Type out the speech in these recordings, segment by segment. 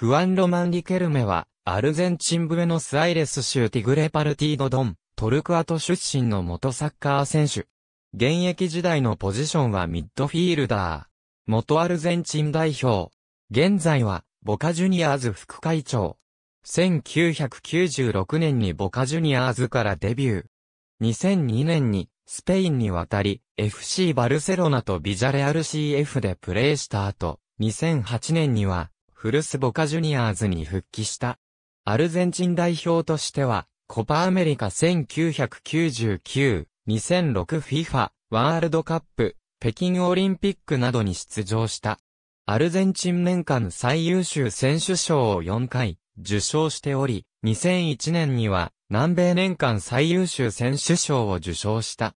フアン・ロマン・リケルメは、アルゼンチンブエノスアイレス州ティグレパルティード・ドン、トルクアト出身の元サッカー選手。現役時代のポジションはミッドフィールダー。元アルゼンチン代表。現在は、ボカジュニアーズ副会長。1996年にボカジュニアーズからデビュー。2002年にスペインに渡り FC バルセロナとビジャレアル CF でプレーした後、2008年にはフルスボカジュニアーズに復帰した。アルゼンチン代表としては、コパアメリカ1999、2006FIFA ワールドカップ、北京オリンピックなどに出場した。アルゼンチン年間最優秀選手賞を4回受賞しており、2001年には南米年間最優秀選手賞を受賞した。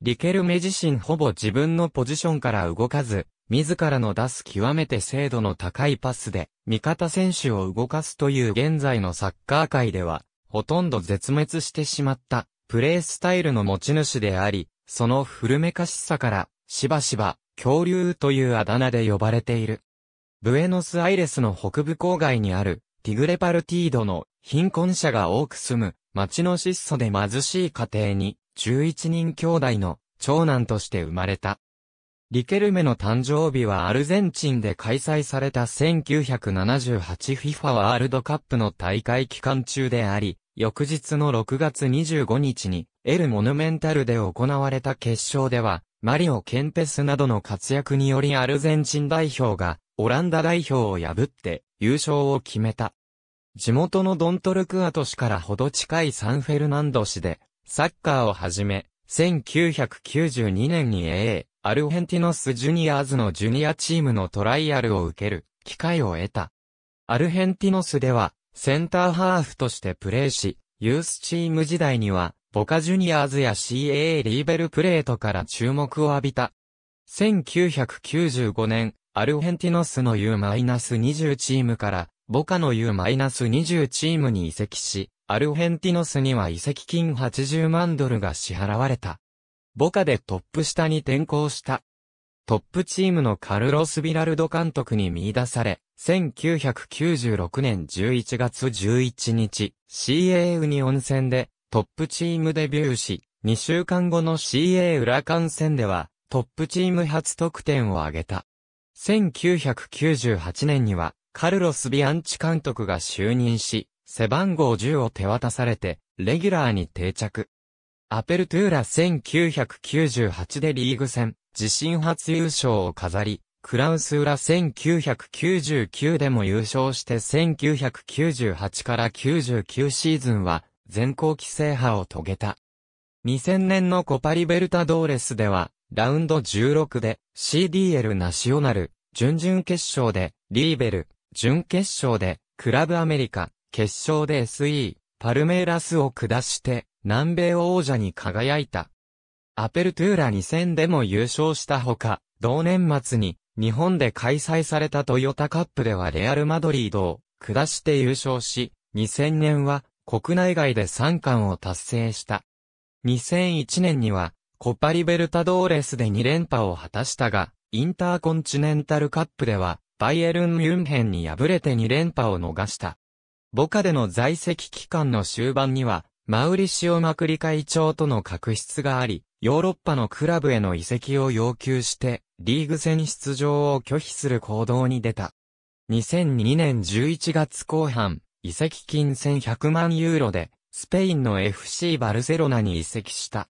リケルメ自身ほぼ自分のポジションから動かず、自らの出す極めて精度の高いパスで、味方選手を動かすという現在のサッカー界では、ほとんど絶滅してしまった、プレースタイルの持ち主であり、その古めかしさから、しばしば、恐竜というあだ名で呼ばれている。ブエノスアイレスの北部郊外にある、ティグレパルティードの貧困者が多く住む、町の質素で貧しい家庭に、11人兄弟の長男として生まれた。リケルメの誕生日はアルゼンチンで開催された 1978FIFA ワールドカップの大会期間中であり、翌日の6月25日にエル・モヌメンタルで行われた決勝では、マリオ・ケンペスなどの活躍によりアルゼンチン代表がオランダ代表を破って優勝を決めた。地元のドントルクアト市からほど近いサンフェルナンド市でサッカーをはじめ、1992年に AA、アルヘンティノス・ジュニアーズのジュニアチームのトライアルを受ける機会を得た。アルヘンティノスでは、センターハーフとしてプレーし、ユースチーム時代には、ボカジュニアーズや CAA リーベルプレートから注目を浴びた。1995年、アルヘンティノスの U-20 チームから、ボカの U-20 チームに移籍し、アルヘンティノスには移籍金80万ドルが支払われた。ボカでトップ下に転向した。トップチームのカルロス・ビラルド監督に見出され、1996年11月11日、CA ウニオン戦でトップチームデビューし、2週間後の CA 裏ン戦では、トップチーム初得点を挙げた。1998年には、カルロス・ビアンチ監督が就任し、背番号10を手渡されて、レギュラーに定着。アペルトゥーラ1998でリーグ戦、自身初優勝を飾り、クラウスウラ1999でも優勝して1998から99シーズンは全校規制覇を遂げた。2000年のコパリベルタドーレスではラウンド16で CDL ナショナル、準々決勝でリーベル、準決勝でクラブアメリカ、決勝で SE、パルメイラスを下して南米王者に輝いた。アペルトゥーラ2000でも優勝したほか、同年末に日本で開催されたトヨタカップではレアルマドリードを下して優勝し、2000年は国内外で3冠を達成した。2001年にはコパリベルタドーレスで2連覇を果たしたが、インターコンチネンタルカップではバイエルン・ミュンヘンに敗れて2連覇を逃した。ボカでの在籍期間の終盤には、マウリシオ・マクリ会長との確執があり、ヨーロッパのクラブへの移籍を要求して、リーグ戦出場を拒否する行動に出た。2002年11月後半、移籍金1100万ユーロで、スペインの FC バルセロナに移籍した。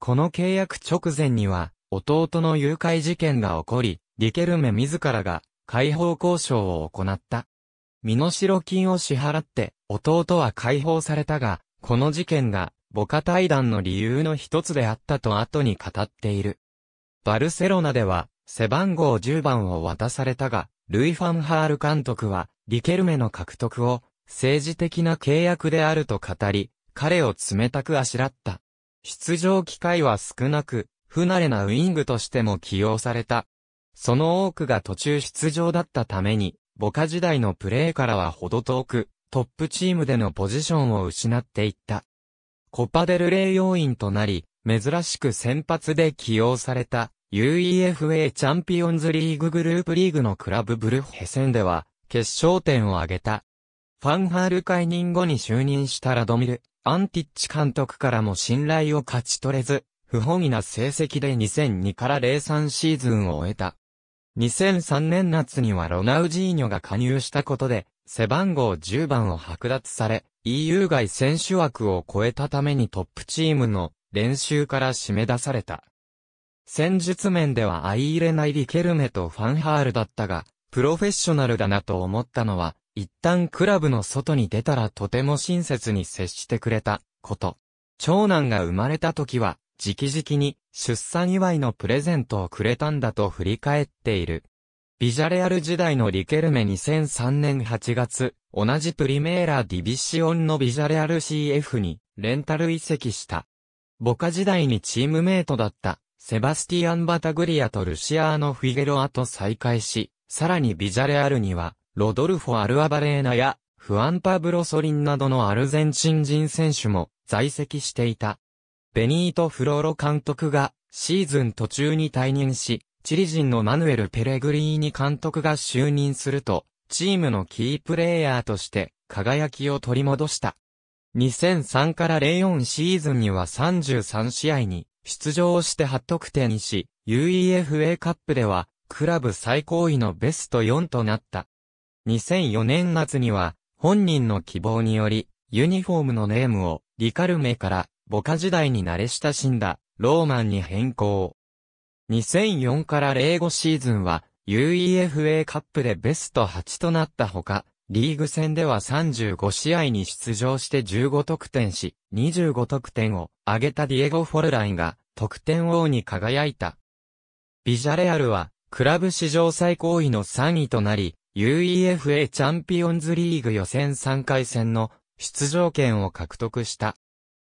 この契約直前には、弟の誘拐事件が起こり、リケルメ自らが解放交渉を行った。身代金を支払って、弟は解放されたが、この事件が、母家対談の理由の一つであったと後に語っている。バルセロナでは、背番号10番を渡されたが、ルイ・ファンハール監督は、リケルメの獲得を、政治的な契約であると語り、彼を冷たくあしらった。出場機会は少なく、不慣れなウィングとしても起用された。その多くが途中出場だったために、ボカ時代のプレーからはほど遠く、トップチームでのポジションを失っていった。コパデルレイ要員となり、珍しく先発で起用された UEFA チャンピオンズリーググループリーグのクラブブルヘヘ戦では決勝点を挙げた。ファンハール解任後に就任したラドミル・アンティッチ監督からも信頼を勝ち取れず、不本意な成績で2002から03シーズンを終えた。2003年夏にはロナウジーニョが加入したことで、背番号10番を剥奪され、EU 外選手枠を超えたためにトップチームの練習から締め出された。戦術面では相入れないリケルメとファンハールだったが、プロフェッショナルだなと思ったのは、一旦クラブの外に出たらとても親切に接してくれたこと。長男が生まれた時は、直々に出産祝いのプレゼントをくれたんだと振り返っている。ビジャレアル時代のリケルメ2003年8月、同じプリメーラ・ディビシオンのビジャレアル CF にレンタル移籍した。ボカ時代にチームメイトだったセバスティアン・バタグリアとルシアーノ・フィゲロアと再会し、さらにビジャレアルにはロドルフォ・アルアバレーナやフアン・パブロ・ソリンなどのアルゼンチン人選手も在籍していた。ベニート・フローロ監督がシーズン途中に退任し、チリ人のマヌエル・ペレグリーニ監督が就任すると、チームのキープレイヤーとして輝きを取り戻した。2003から04シーズンには33試合に出場して8得点し、UEFA カップではクラブ最高位のベスト4となった。2004年夏には本人の希望によりユニフォームのネームをリカルメからボカ時代に慣れ親しんだローマンに変更。2004から05シーズンは UEFA カップでベスト8となったほか、リーグ戦では35試合に出場して15得点し、25得点を挙げたディエゴ・フォルラインが得点王に輝いた。ビジャレアルは、クラブ史上最高位の3位となり、UEFA チャンピオンズリーグ予選3回戦の出場権を獲得した。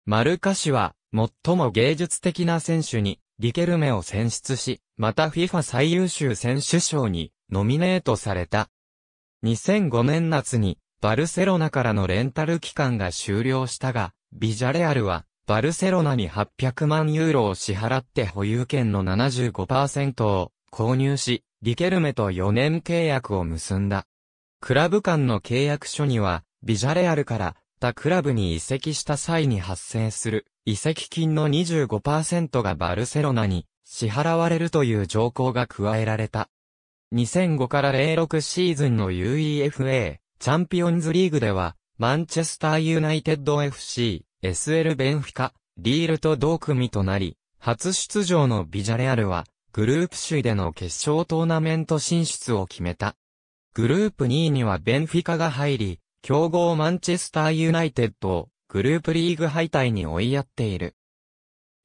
マルカ氏は、最も芸術的な選手にリケルメを選出し、また FIFA 最優秀選手賞にノミネートされた。2005年夏にバルセロナからのレンタル期間が終了したが、ビジャレアルはバルセロナに800万ユーロを支払って保有権の75%を購入し、リケルメと4年契約を結んだ。クラブ間の契約書には、ビジャレアルからったクラブに移籍した際に発生する移籍金の25%がバルセロナに支払われるという条項が加えられた。2005から06シーズンの UEFA チャンピオンズリーグでは、マンチェスターユナイテッド FC、SL ベンフィカ、リールと同組となり、初出場のビジャレアルは、グループ首位での決勝トーナメント進出を決めた。グループ2位にはベンフィカが入り、強豪マンチェスターユナイテッドをグループリーグ敗退に追いやっている。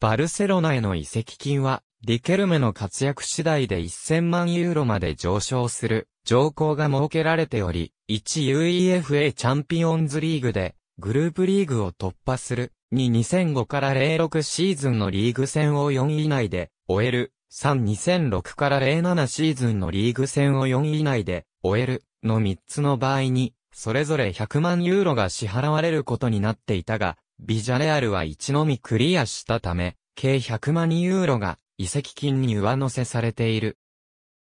バルセロナへの移籍金は、リケルメの活躍次第で1000万ユーロまで上昇する条項が設けられており、1UEFA チャンピオンズリーグでグループリーグを突破する、2 2005から06シーズンのリーグ戦を4位以内で終える、3 2006から07シーズンのリーグ戦を4位以内で終えるの3つの場合にそれぞれ100万ユーロが支払われることになっていたが、ビジャレアルは一のみクリアしたため、計100万ユーロが遺跡金に上乗せされている。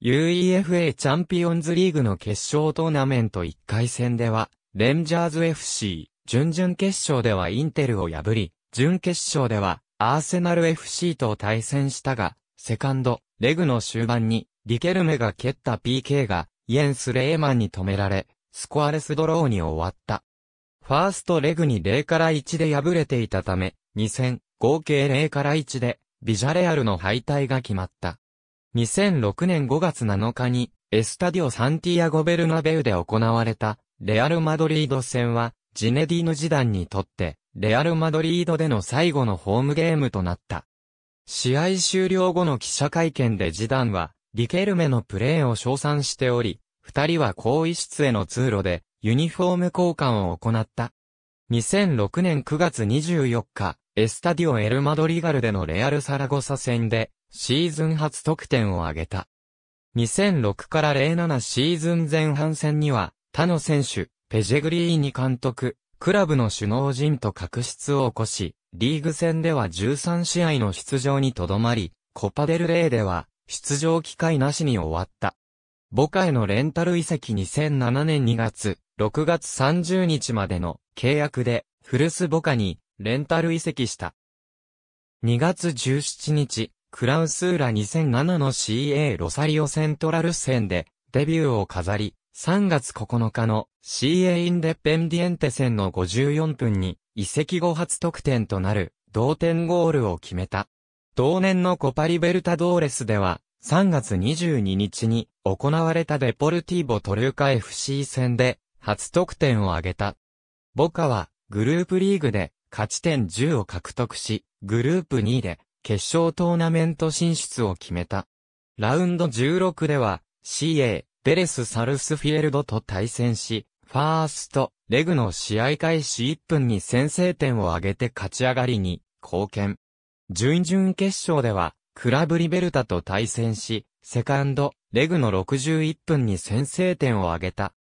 UEFA チャンピオンズリーグの決勝トーナメント1回戦では、レンジャーズ FC、準々決勝ではインテルを破り、準決勝ではアーセナル FC と対戦したが、セカンド、レグの終盤に、リケルメが蹴った PK が、イエンス・レーマンに止められ、スコアレスドローに終わった。ファーストレグに0から1で敗れていたため、2戦、合計0から1で、ビジャレアルの敗退が決まった。2006年5月7日に、エスタディオ・サンティアゴ・ベルナベウで行われた、レアル・マドリード戦は、ジネディーヌ時代にとって、レアル・マドリードでの最後のホームゲームとなった。試合終了後の記者会見でジダンは、リケルメのプレーを称賛しており、二人は更衣室への通路で、ユニフォーム交換を行った。2006年9月24日、エスタディオ・エル・マドリガルでのレアル・サラゴサ戦で、シーズン初得点を挙げた。2006から07シーズン前半戦には、他の選手、ペジェグリーニ監督、クラブの首脳陣と確執を起こし、リーグ戦では13試合の出場にとどまり、コパデルレーでは、出場機会なしに終わった。母カへのレンタル移籍2007年2月、6月30日までの契約で、古巣母カにレンタル移籍した。2月17日、クラウスーラ2007の CA ロサリオセントラル戦でデビューを飾り、3月9日の CA インデペンディエンテ戦の54分に移籍後初得点となる同点ゴールを決めた。同年のコパリベルタドーレスでは3月22日に行われたデポルティーボ・トルーカ FC 戦で初得点を挙げた。ボカはグループリーグで勝ち点10を獲得し、グループ2位で決勝トーナメント進出を決めた。ラウンド16では CA ベレス・サルスフィエルドと対戦し、ファースト、レグの試合開始1分に先制点を挙げて勝ち上がりに貢献。準々決勝では、クラブリベルタと対戦し、セカンド、レグの61分に先制点を挙げた。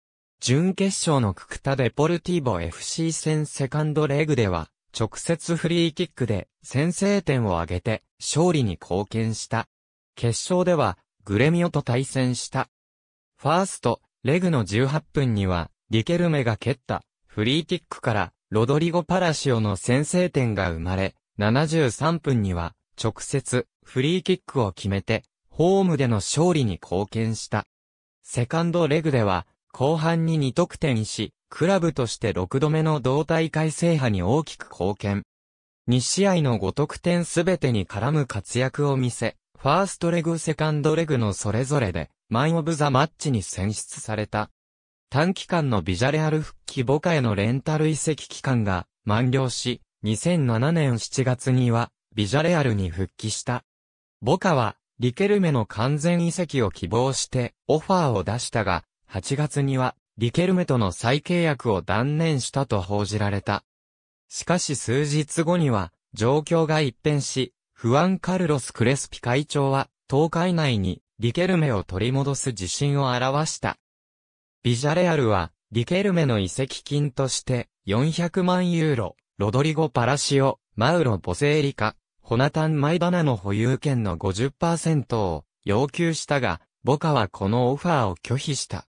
準決勝のククタデポルティーボ FC 戦セカンドレグでは、直接フリーキックで先制点を挙げて勝利に貢献した。決勝では、グレミオと対戦した。ファースト、レグの18分には、リケルメが蹴った、フリーキックから、ロドリゴ・パラシオの先制点が生まれ、73分には、直接、フリーキックを決めて、ホームでの勝利に貢献した。セカンドレグでは、後半に2得点し、クラブとして6度目の同大会制覇に大きく貢献。2試合の5得点すべてに絡む活躍を見せ、ファーストレグセカンドレグのそれぞれで、マンオブザマッチに選出された。短期間のビジャレアル復帰母家へのレンタル移籍期間が満了し、2007年7月にはビジャレアルに復帰した。ボカは、リケルメの完全移籍を希望して、オファーを出したが、8月には、リケルメとの再契約を断念したと報じられた。しかし数日後には、状況が一変し、フアン・カルロス・クレスピ会長は、10日以内に、リケルメを取り戻す自信を表した。ビジャレアルは、リケルメの移籍金として、400万ユーロ、ロドリゴ・パラシオ、マウロ・ボセーリカ、ホナタン・マイダナの保有権の50%を要求したが、ボカはこのオファーを拒否した。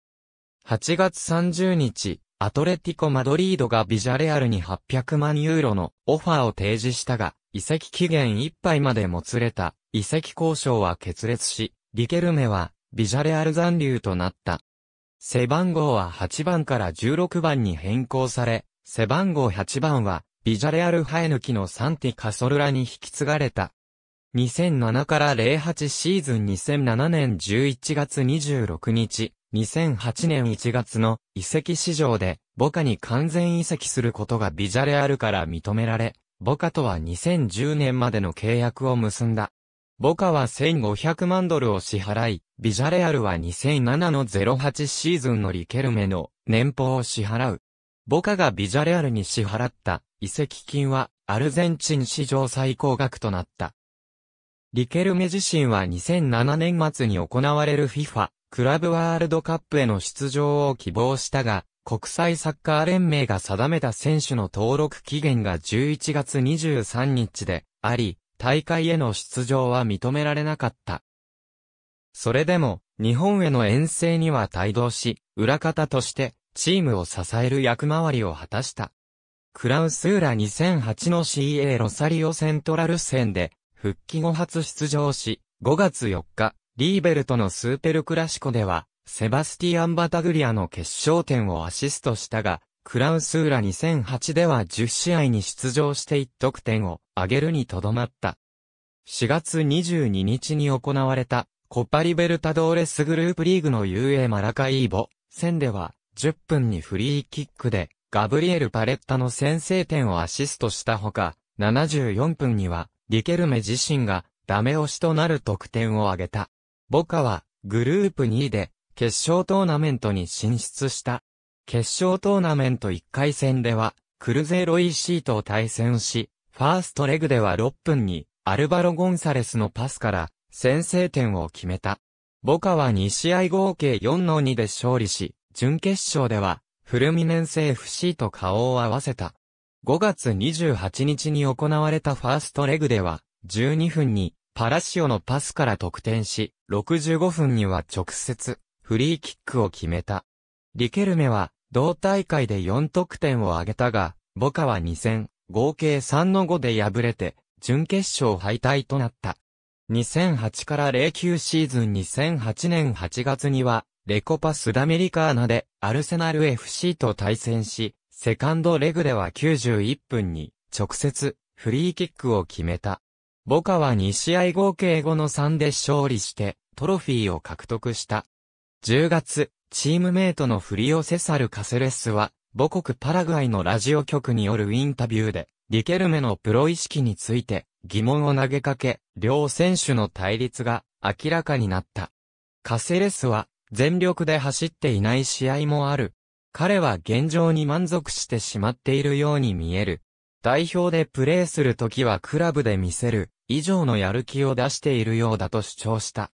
8月30日、アトレティコ・マドリードがビジャレアルに800万ユーロのオファーを提示したが、移籍期限いっぱいまでもつれた移籍交渉は決裂し、リケルメはビジャレアル残留となった。背番号は8番から16番に変更され、背番号8番はビジャレアル・ハエヌキのサンティ・カソルラに引き継がれた。2007から08シーズン2007年11月26日、2008年1月の遺跡市場で、ボカに完全移籍することがビジャレアルから認められ、ボカとは2010年までの契約を結んだ。ボカは1500万ドルを支払い、ビジャレアルは2007の08シーズンのリケルメの年俸を支払う。ボカがビジャレアルに支払った遺跡金はアルゼンチン史上最高額となった。リケルメ自身は2007年末に行われる FIFA クラブワールドカップへの出場を希望したが、国際サッカー連盟が定めた選手の登録期限が11月23日であり、大会への出場は認められなかった。それでも、日本への遠征には帯同し、裏方として、チームを支える役回りを果たした。クラウスーラ2008の CA ロサリオセントラル戦で、復帰後初出場し、5月4日、リーベルトのスーペルクラシコでは、セバスティアン・バタグリアの決勝点をアシストしたが、クラウスーラ2008では10試合に出場して1得点を挙げるにとどまった。4月22日に行われたコパリベルタドーレスグループリーグの UA マラカイーボ戦では10分にフリーキックで、ガブリエル・パレッタの先制点をアシストしたほか、74分には、リケルメ自身が、ダメ押しとなる得点を挙げた。ボカは、グループ2位で、決勝トーナメントに進出した。決勝トーナメント1回戦では、クルゼロイシートを対戦し、ファーストレグでは6分に、アルバロ・ゴンサレスのパスから、先制点を決めた。ボカは2試合合計4の2で勝利し、準決勝では、フルミネンセ FC と顔を合わせた。5月28日に行われたファーストレグでは、12分に、パラシオのパスから得点し、65分には直接、フリーキックを決めた。リケルメは、同大会で4得点を挙げたが、ボカは2戦、合計3の5で敗れて、準決勝敗退となった。2008から09シーズン2008年8月には、レコパスダメリカーナでアルセナル FC と対戦し、セカンドレグでは91分に直接フリーキックを決めた。ボカは2試合合計後の3で勝利してトロフィーを獲得した。10月、チームメイトのフリオセサル・カセレスは母国パラグアイのラジオ局によるインタビューで、リケルメのプロ意識について疑問を投げかけ、両選手の対立が明らかになった。カセレスは全力で走っていない試合もある。彼は現状に満足してしまっているように見える。代表でプレーするときはクラブで見せる、以上のやる気を出しているようだと主張した。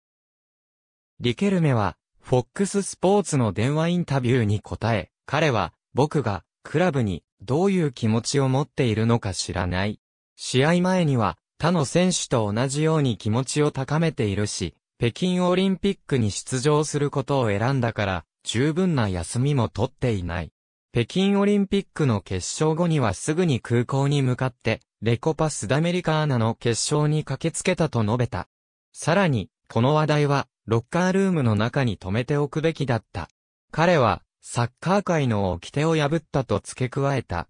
リケルメは、フォックススポーツの電話インタビューに答え、彼は、僕が、クラブに、どういう気持ちを持っているのか知らない。試合前には、他の選手と同じように気持ちを高めているし、北京オリンピックに出場することを選んだから、十分な休みも取っていない。北京オリンピックの決勝後にはすぐに空港に向かって、レコパスダメリカーナの決勝に駆けつけたと述べた。さらに、この話題は、ロッカールームの中に止めておくべきだった。彼は、サッカー界の掟を破ったと付け加えた。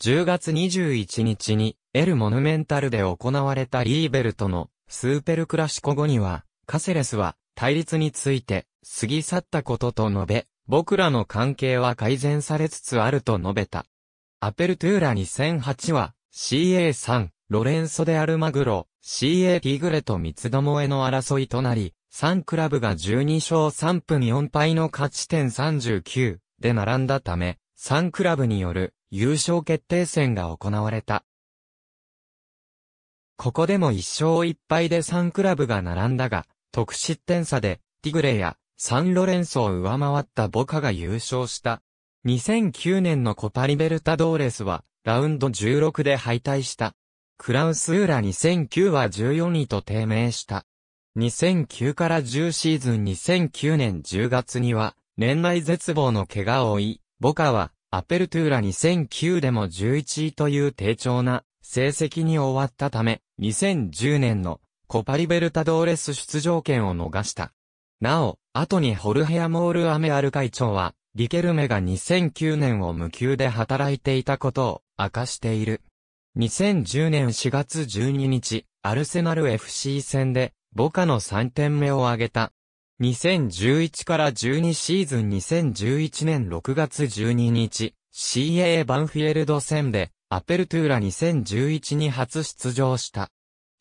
10月21日に、エル・モヌメンタルで行われたリーベルトのスーペルクラシコ後には、カセレスは対立について過ぎ去ったことと述べ、僕らの関係は改善されつつあると述べた。アペルトゥーラ2008は CA3、ロレンソでアルマグロ、CA ティグレと三つどもえの争いとなり、3クラブが12勝3分4敗の勝ち点39で並んだため、3クラブによる優勝決定戦が行われた。ここでも1勝1敗で3クラブが並んだが、得失点差で、ティグレやサンロレンソを上回ったボカが優勝した。2009年のコパリベルタドーレスは、ラウンド16で敗退した。クラウスウーラ2009は14位と低迷した。2009から10シーズン2009年10月には、年内絶望の怪我を負い、ボカは、アペルトゥーラ2009でも11位という低調な成績に終わったため、2010年のコパリベルタドーレス出場権を逃した。なお、後にホルヘア・モール・アメアル会長は、リケルメが2009年を無給で働いていたことを明かしている。2010年4月12日、アルセナル FC 戦で、ボカの3点目を挙げた。2011から12シーズン2011年6月12日、CA バンフィエルド戦で、アペルトゥーラ2011に初出場した。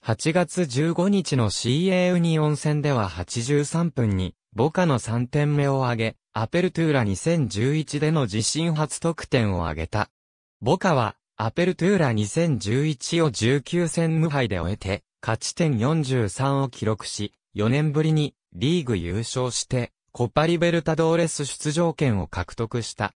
8月15日の CA ウニオン戦では83分に、ボカの3点目を挙げ、アペルトゥーラ2011での自身初得点を挙げた。ボカは、アペルトゥーラ2011を19戦無敗で終えて、勝ち点43を記録し、4年ぶりにリーグ優勝して、コパリベルタドーレス出場権を獲得した。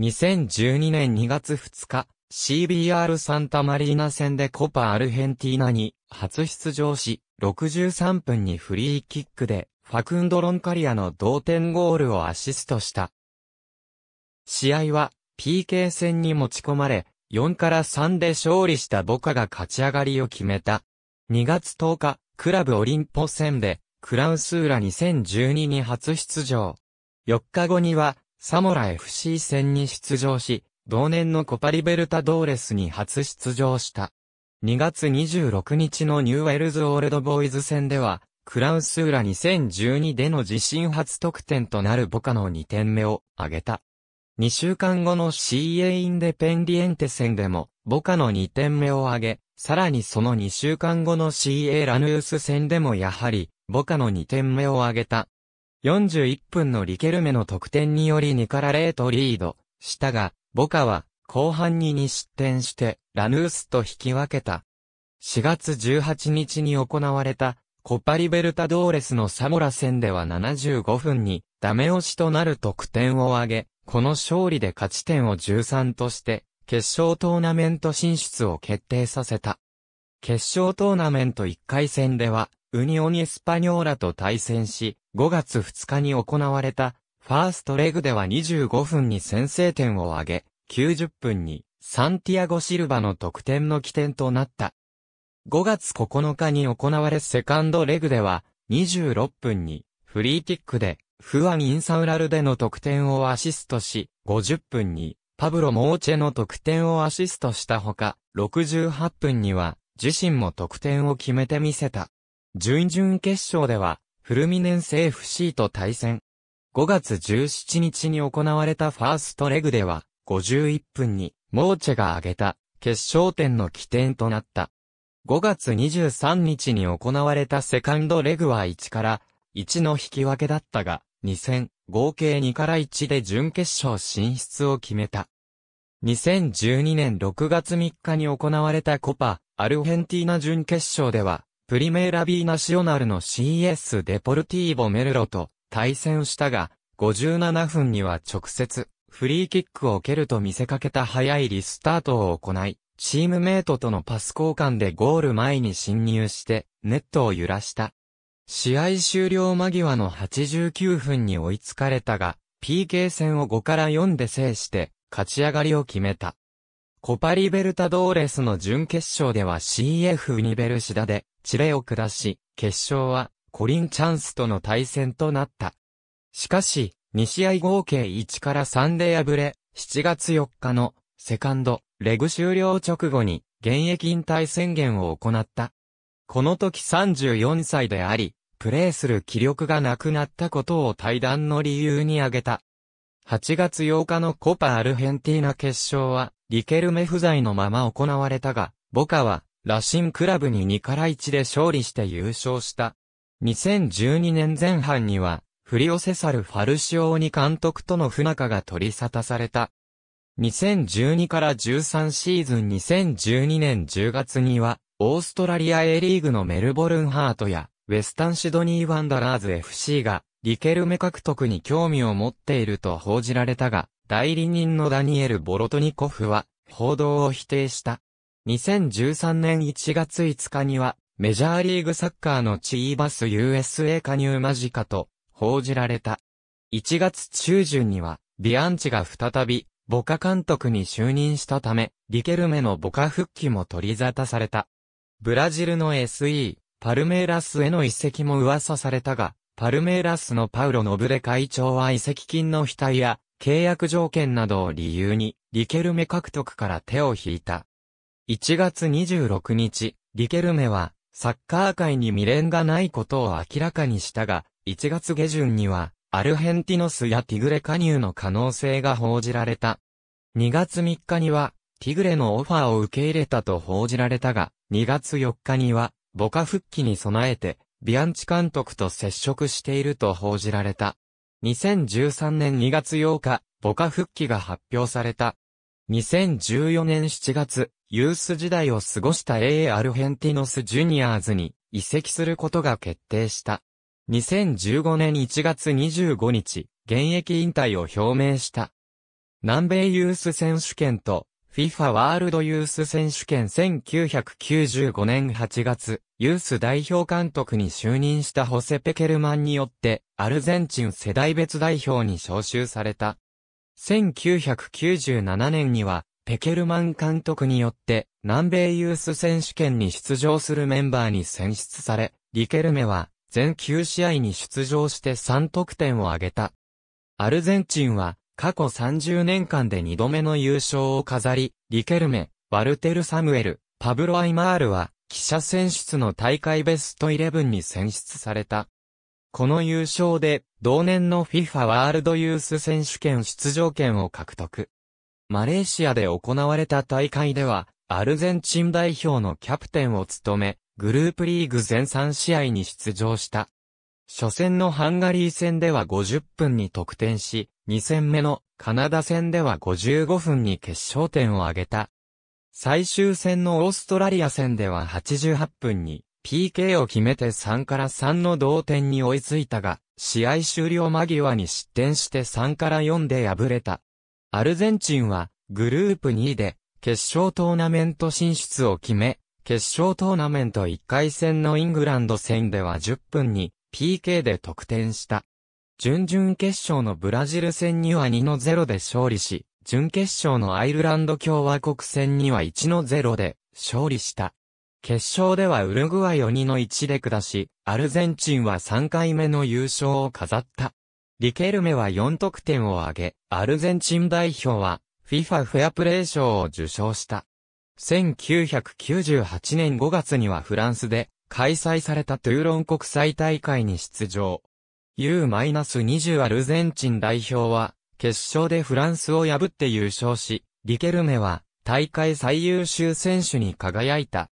2012年2月2日、CBR サンタマリーナ戦でコパアルヘンティーナに初出場し、63分にフリーキックでファクンド・ロンカリアの同点ゴールをアシストした。試合は PK 戦に持ち込まれ、4から3で勝利したボカが勝ち上がりを決めた。2月10日、クラブオリンポ戦で、クラウスーラ2012に初出場。4日後には、サモラ FC 戦に出場し、同年のコパリベルタドーレスに初出場した。2月26日のニューウェルズオールドボーイズ戦では、クラウスーラ2012での自身初得点となるボカの2点目を挙げた。2週間後の CA インデペンディエンテ戦でも、ボカの2点目を挙げ、さらにその2週間後の CA ラヌース戦でもやはり、ボカの2点目を挙げた。41分のリケルメの得点により2から0とリードしたが、ボカは、後半に2失点して、ラヌースと引き分けた。4月18日に行われた、コパリベルタドーレスのサモラ戦では75分に、ダメ押しとなる得点を挙げ、この勝利で勝ち点を13として、決勝トーナメント進出を決定させた。決勝トーナメント1回戦では、ウニオニエスパニョーラと対戦し、5月2日に行われたファーストレグでは25分に先制点を挙げ、90分にサンティアゴ・シルバの得点の起点となった。5月9日に行われセカンドレグでは26分にフリーキックでフアン・インサウラルでの得点をアシストし、50分にパブロ・モーチェの得点をアシストしたほか、68分には自身も得点を決めてみせた。準々決勝ではフルミネンセ FC と対戦。5月17日に行われたファーストレグでは、51分に、モーチェが挙げた、決勝点の起点となった。5月23日に行われたセカンドレグは1から1の引き分けだったが、2戦、合計2から1で準決勝進出を決めた。2012年6月3日に行われたコパ、アルヘンティーナ準決勝では、プリメーラビーナシオナルの CS デポルティーボメルロと対戦したが、57分には直接、フリーキックを蹴ると見せかけた早いリスタートを行い、チームメイトとのパス交換でゴール前に侵入して、ネットを揺らした。試合終了間際の89分に追いつかれたが、PK 戦を5から4で制して、勝ち上がりを決めた。コパリベルタドーレスの準決勝では CF ウニベルシダで、チレを下し、決勝はコリンチャンスとの対戦となった。しかし、2試合合計1から3で敗れ、7月4日のセカンドレグ終了直後に現役引退宣言を行った。この時34歳であり、プレーする気力がなくなったことを対談の理由に挙げた。8月8日のコパアルヘンティーナ決勝は、リケルメ不在のまま行われたが、ボカは、ラシンクラブに2から1で勝利して優勝した。2012年前半には、フリオセサル・ファルシオーニ監督との不仲が取り沙汰された。2012から13シーズン2012年10月には、オーストラリア A リーグのメルボルンハートや、ウェスタンシドニー・ワンダラーズ FC が、リケルメ獲得に興味を持っていると報じられたが、代理人のダニエル・ボロトニコフは、報道を否定した。2013年1月5日には、メジャーリーグサッカーのチーバス USA 加入間近と報じられた。1月中旬には、ビアンチが再び、ボカ監督に就任したため、リケルメのボカ復帰も取り沙汰された。ブラジルの SE、パルメイラスへの移籍も噂されたが、パルメイラスのパウロ・ノブレ会長は移籍金の額や、契約条件などを理由に、リケルメ獲得から手を引いた。1月26日、リケルメは、サッカー界に未練がないことを明らかにしたが、1月下旬には、アルヘンティノスやティグレ加入の可能性が報じられた。2月3日には、ティグレのオファーを受け入れたと報じられたが、2月4日には、ボカ復帰に備えて、ビアンチ監督と接触していると報じられた。2013年2月8日、ボカ復帰が発表された。2014年7月、ユース時代を過ごした AA アルヘンティノスジュニアーズに移籍することが決定した。2015年1月25日、現役引退を表明した。南米ユース選手権と FIFA ワールドユース選手権1995年8月、ユース代表監督に就任したホセ・ペケルマンによって、アルゼンチン世代別代表に招集された。1997年には、ペケルマン監督によって南米ユース選手権に出場するメンバーに選出され、リケルメは全9試合に出場して3得点を挙げた。アルゼンチンは過去30年間で2度目の優勝を飾り、リケルメ、ワルテル・サムエル、パブロ・アイマールは記者選出の大会ベストイレブンに選出された。この優勝で同年の FIFA ワールドユース選手権出場権を獲得。マレーシアで行われた大会では、アルゼンチン代表のキャプテンを務め、グループリーグ全3試合に出場した。初戦のハンガリー戦では50分に得点し、2戦目のカナダ戦では55分に決勝点を挙げた。最終戦のオーストラリア戦では88分に PK を決めて3から3の同点に追いついたが、試合終了間際に失点して3から4で敗れた。アルゼンチンはグループ2位で決勝トーナメント進出を決め、決勝トーナメント1回戦のイングランド戦では10分に PK で得点した。準々決勝のブラジル戦には2の0で勝利し、準決勝のアイルランド共和国戦には1の0で勝利した。決勝ではウルグアイを2の1で下し、アルゼンチンは3回目の優勝を飾った。リケルメは4得点を挙げ、アルゼンチン代表は FIFA フェアプレー賞を受賞した。1998年5月にはフランスで開催されたトゥーロン国際大会に出場。U-20 アルゼンチン代表は決勝でフランスを破って優勝し、リケルメは大会最優秀選手に輝いた。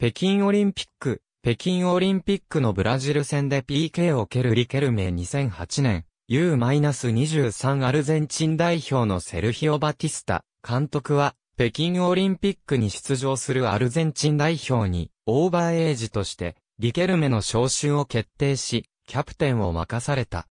北京オリンピック北京オリンピックのブラジル戦で PK を蹴るリケルメ2008年、U-23 アルゼンチン代表のセルヒオ・バティスタ、監督は、北京オリンピックに出場するアルゼンチン代表に、オーバーエイジとして、リケルメの招集を決定し、キャプテンを任された。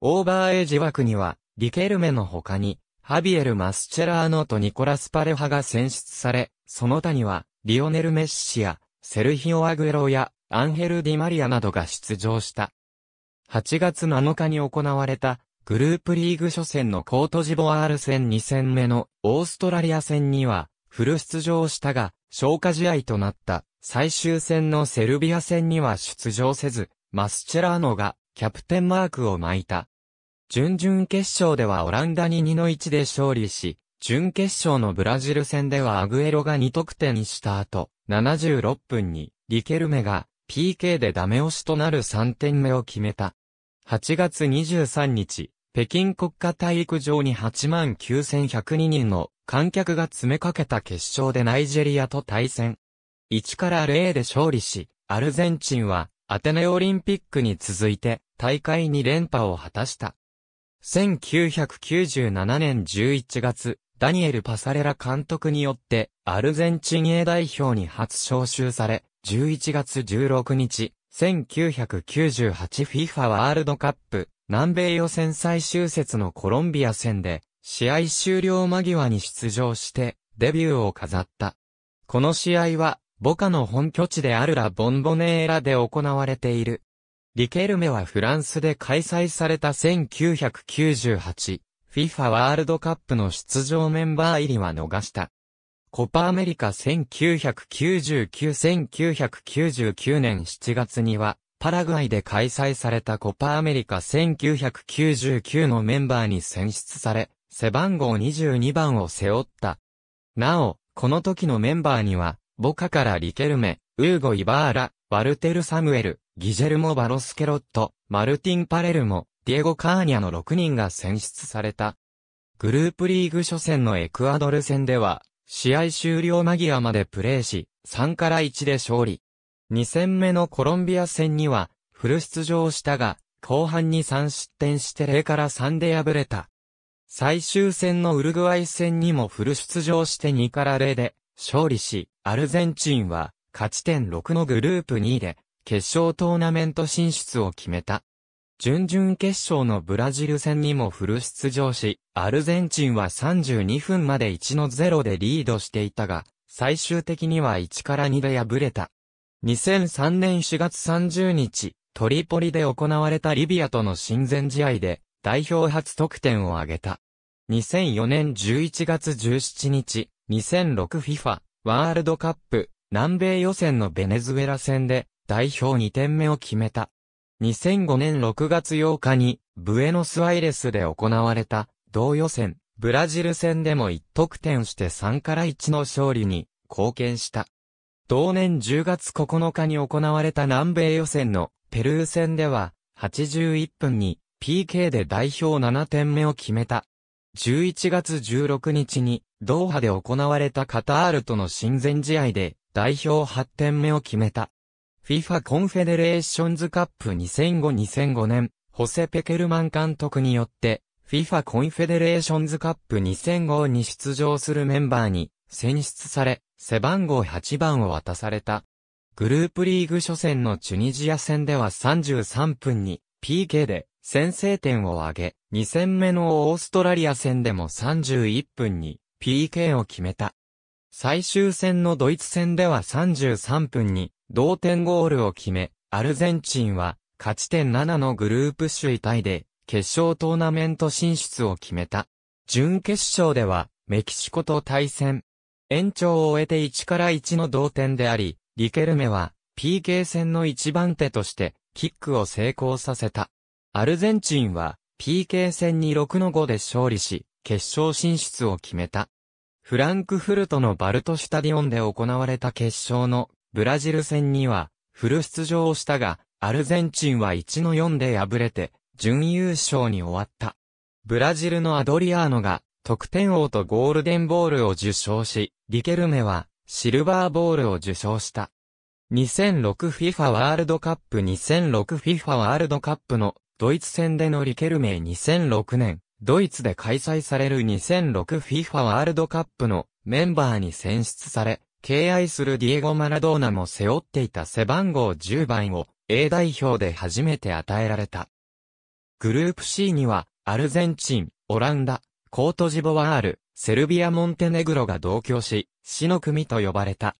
オーバーエイジ枠には、リケルメの他に、ハビエル・マスチェラーノとニコラス・パレハが選出され、その他には、リオネル・メッシや、セルヒオ・アグエロやアンヘル・ディマリアなどが出場した。8月7日に行われたグループリーグ初戦のコートジボアール戦2戦目のオーストラリア戦にはフル出場したが消化試合となった最終戦のセルビア戦には出場せずマスチェラーノがキャプテンマークを巻いた。準々決勝ではオランダに2の1で勝利し、準決勝のブラジル戦ではアグエロが2得点した後、76分に、リケルメが PK でダメ押しとなる3点目を決めた。8月23日、北京国家体育場に89,102人の観客が詰めかけた決勝でナイジェリアと対戦。1から0で勝利し、アルゼンチンはアテネオリンピックに続いて大会2連覇を果たした。1997年11月、ダニエル・パサレラ監督によって、アルゼンチン A 代表に初招集され、11月16日、1998FIFA ワールドカップ、南米予選最終節のコロンビア戦で、試合終了間際に出場して、デビューを飾った。この試合は、ボカの本拠地であるラ・ボンボネーラで行われている。リケルメはフランスで開催された1998 FIFA ワールドカップの出場メンバー入りは逃した。コパアメリカ1999-1999年7月には、パラグアイで開催されたコパアメリカ1999のメンバーに選出され、背番号22番を背負った。なお、この時のメンバーには、ボカからリケルメ、ウーゴ・イバーラ、ワルテル・サムエル、ギジェルモ・バロスケロット、マルティン・パレルモ、ディエゴ・カーニャの6人が選出された。グループリーグ初戦のエクアドル戦では、試合終了間際までプレーし、3から1で勝利。2戦目のコロンビア戦には、フル出場したが、後半に3失点して0から3で敗れた。最終戦のウルグアイ戦にもフル出場して2から0で勝利し、アルゼンチンは勝ち点6のグループ2位で決勝トーナメント進出を決めた。準々決勝のブラジル戦にもフル出場し、アルゼンチンは32分まで1の0でリードしていたが、最終的には1から2で敗れた。2003年4月30日、トリポリで行われたリビアとの親善試合で、代表初得点を挙げた。2004年11月17日、2006FIFA ワールドカップ南米予選のベネズエラ戦で代表2点目を決めた。2005年6月8日に、ブエノスアイレスで行われた、同予選、ブラジル戦でも1得点して3から1の勝利に貢献した。同年10月9日に行われた南米予選のペルー戦では、81分に PK で代表7点目を決めた。11月16日に、ドーハで行われたカタールとの親善試合で、代表8点目を決めた。FIFA コンフェデレーションズカップ2005-2005年、ホセ・ペケルマン監督によって、FIFA コンフェデレーションズカップ2005に出場するメンバーに選出され、背番号8番を渡された。グループリーグ初戦のチュニジア戦では33分に PK で先制点を挙げ、2戦目のオーストラリア戦でも31分に PK を決めた。最終戦のドイツ戦では33分に同点ゴールを決め、アルゼンチンは勝ち点7のグループ首位タイで決勝トーナメント進出を決めた。準決勝ではメキシコと対戦。延長を終えて1から1の同点であり、リケルメは PK 戦の一番手としてキックを成功させた。アルゼンチンは PK 戦に6の5で勝利し、決勝進出を決めた。フランクフルトのバルトシュタディオンで行われた決勝のブラジル戦には、フル出場をしたが、アルゼンチンは1の4で敗れて、準優勝に終わった。ブラジルのアドリアーノが、得点王とゴールデンボールを受賞し、リケルメは、シルバーボールを受賞した。2006FIFA ワールドカップ 2006FIFA ワールドカップのドイツ戦でのリケルメ2006年、ドイツで開催される 2006FIFA ワールドカップのメンバーに選出され、敬愛するディエゴ・マラドーナも背負っていた背番号10番を A 代表で初めて与えられた。グループ C には、アルゼンチン、オランダ、コートジボワール、セルビア・モンテネグロが同居し、死の組と呼ばれた。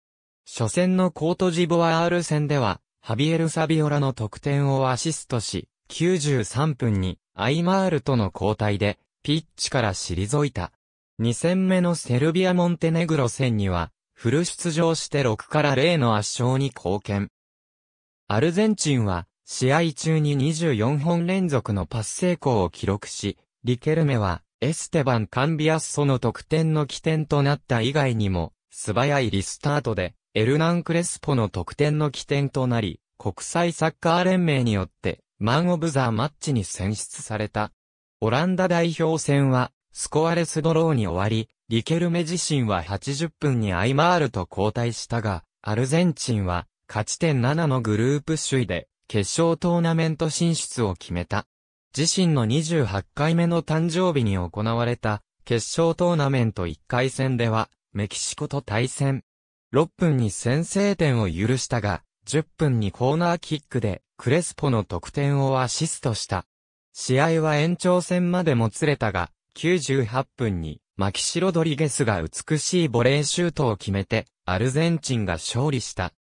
初戦のコートジボワール戦では、ハビエル・サビオラの得点をアシストし、93分にアイマールとの交代で、ピッチから退いた。2戦目のセルビア・モンテネグロ戦には、フル出場して6から0の圧勝に貢献。アルゼンチンは、試合中に24本連続のパス成功を記録し、リケルメは、エステバン・カンビアッソの得点の起点となった以外にも、素早いリスタートで、エルナン・クレスポの得点の起点となり、国際サッカー連盟によって、マン・オブ・ザ・マッチに選出された。オランダ代表戦は、スコアレスドローに終わり、リケルメ自身は80分にアイマールと交代したが、アルゼンチンは勝ち点7のグループ首位で決勝トーナメント進出を決めた。自身の28回目の誕生日に行われた決勝トーナメント1回戦ではメキシコと対戦。6分に先制点を許したが、10分にコーナーキックでクレスポの得点をアシストした。試合は延長戦までもつれたが、98分にマキシ・ロドリゲスが美しいボレーシュートを決めて、アルゼンチンが勝利した。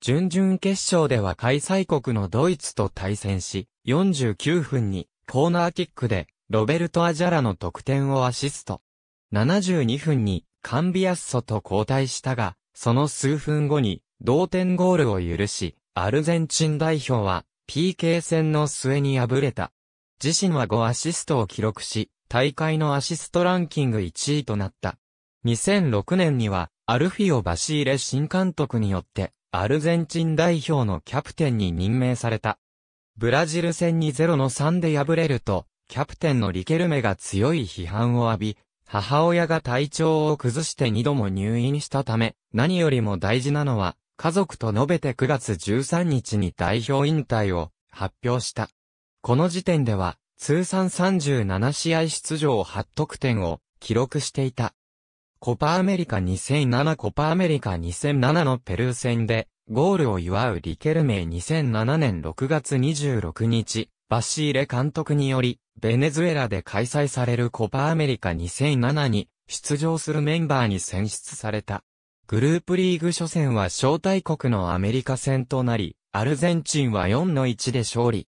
準々決勝では開催国のドイツと対戦し、49分にコーナーキックでロベルト・アジャラの得点をアシスト。72分にカンビアッソと交代したが、その数分後に同点ゴールを許し、アルゼンチン代表は PK 戦の末に敗れた。自身は5アシストを記録し、大会のアシストランキング1位となった。2006年には、アルフィオ・バシーレ新監督によって、アルゼンチン代表のキャプテンに任命された。ブラジル戦に0の3で敗れると、キャプテンのリケルメが強い批判を浴び、母親が体調を崩して2度も入院したため、何よりも大事なのは、家族と述べて9月13日に代表引退を発表した。この時点では、通算37試合出場8得点を記録していた。コパアメリカ2007コパアメリカ2007のペルー戦で、ゴールを祝うリケルメイ2007年6月26日、バッシーレ監督により、ベネズエラで開催されるコパアメリカ2007に出場するメンバーに選出された。グループリーグ初戦は招待国のアメリカ戦となり、アルゼンチンは4の1で勝利。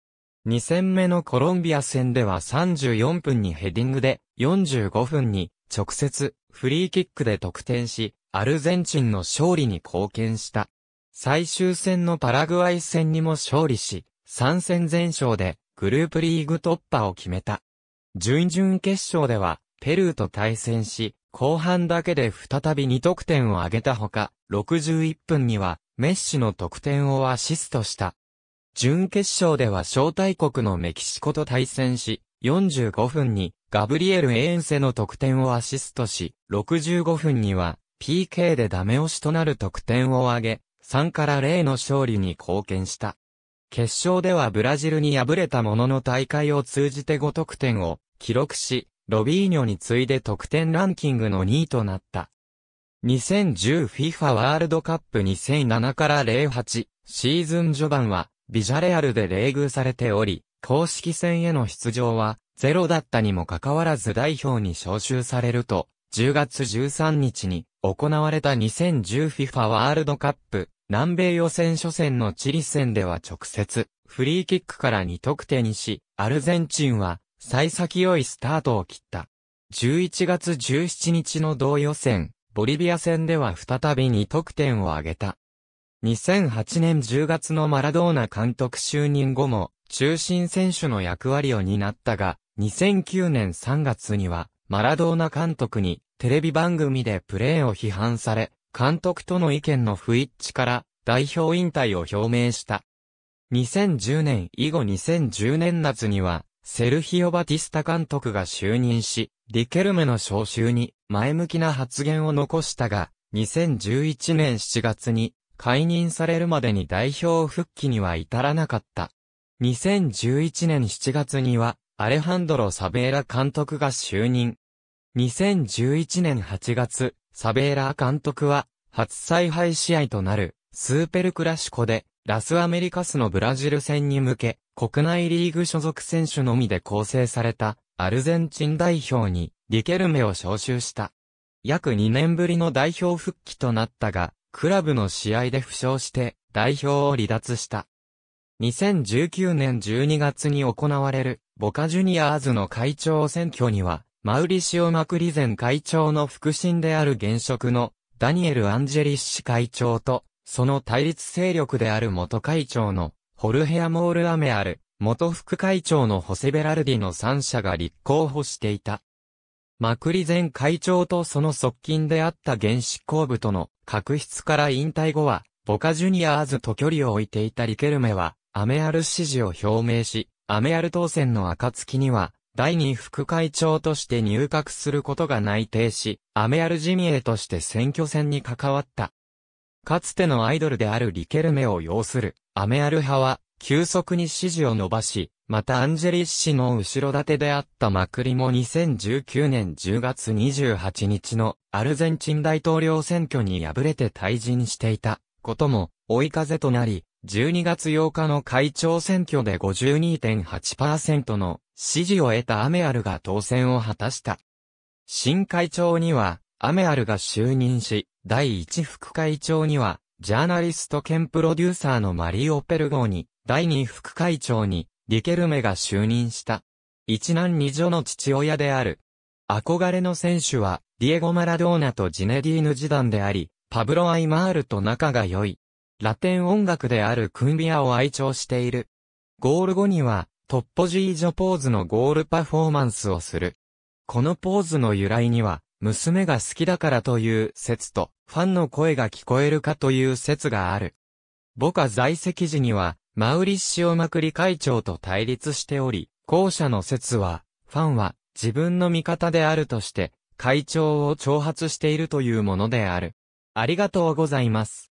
2戦目のコロンビア戦では34分にヘディングで、45分に直接フリーキックで得点し、アルゼンチンの勝利に貢献した。最終戦のパラグアイ戦にも勝利し、3戦全勝でグループリーグ突破を決めた。準々決勝では、ペルーと対戦し、後半だけで再び2得点を挙げたほか、61分には、メッシの得点をアシストした。準決勝では招待国のメキシコと対戦し、45分にガブリエル・エーンセの得点をアシストし、65分には PK でダメ押しとなる得点を挙げ、3から0の勝利に貢献した。決勝ではブラジルに敗れたものの大会を通じて5得点を記録し、ロビーニョに次いで得点ランキングの2位となった。2010FIFA ワールドカップ2007から08シーズン序盤はビジャレアルで冷遇されており、公式戦への出場はゼロだったにもかかわらず代表に招集されると、10月13日に行われた 2010FIFA ワールドカップ南米予選初戦のチリ戦では直接フリーキックから2得点にし、アルゼンチンは幸先良いスタートを切った。11月17日の同予選、ボリビア戦では再び2得点を挙げた。2008年10月のマラドーナ監督就任後も、中心選手の役割を担ったが、2009年3月には、マラドーナ監督に、テレビ番組でプレーを批判され、監督との意見の不一致から、代表引退を表明した。2010年以後2010年夏には、セルヒオ・バティスタ監督が就任し、リケルメの招集に前向きな発言を残したが、2011年7月に解任されるまでに代表復帰には至らなかった。2011年7月には、アレハンドロ・サベーラ監督が就任。2011年8月、サベーラ監督は、初采配試合となる、スーペルクラシコで、ラスアメリカスのブラジル戦に向け、国内リーグ所属選手のみで構成された、アルゼンチン代表に、リケルメを招集した。約2年ぶりの代表復帰となったが、クラブの試合で負傷して代表を離脱した。2019年12月に行われるボカジュニアーズの会長選挙には、マウリシオ・マクリゼン会長の副審である現職のダニエル・アンジェリッシ会長と、その対立勢力である元会長のホルヘア・モール・アメアル、元副会長のホセ・ベラルディの3者が立候補していた。マクリゼン会長とその側近であった原子工部との確執から引退後は、ボカジュニアーズと距離を置いていたリケルメは、アメアル支持を表明し、アメアル当選の暁には、第2副会長として入閣することが内定し、アメアルジミエとして選挙戦に関わった。かつてのアイドルであるリケルメを擁する、アメアル派は、急速に支持を伸ばし、またアンジェリッシの後ろ盾であったマクリも2019年10月28日のアルゼンチン大統領選挙に敗れて退陣していたことも追い風となり、12月8日の会長選挙で52.8%の支持を得たアメアルが当選を果たした。新会長にはアメアルが就任し、第1副会長にはジャーナリスト兼プロデューサーのマリオ・ペルゴーに第二副会長に、リケルメが就任した。一男二女の父親である。憧れの選手は、ディエゴ・マラドーナとジネディーヌ・ジダンであり、パブロ・アイマールと仲が良い。ラテン音楽であるクンビアを愛聴している。ゴール後には、トッポジージョポーズのゴールパフォーマンスをする。このポーズの由来には、娘が好きだからという説と、ファンの声が聞こえるかという説がある。母家在籍時には、マウリッシオ・マクリ会長と対立しており、後者の説は、ファンは自分の味方であるとして、会長を挑発しているというものである。ありがとうございます。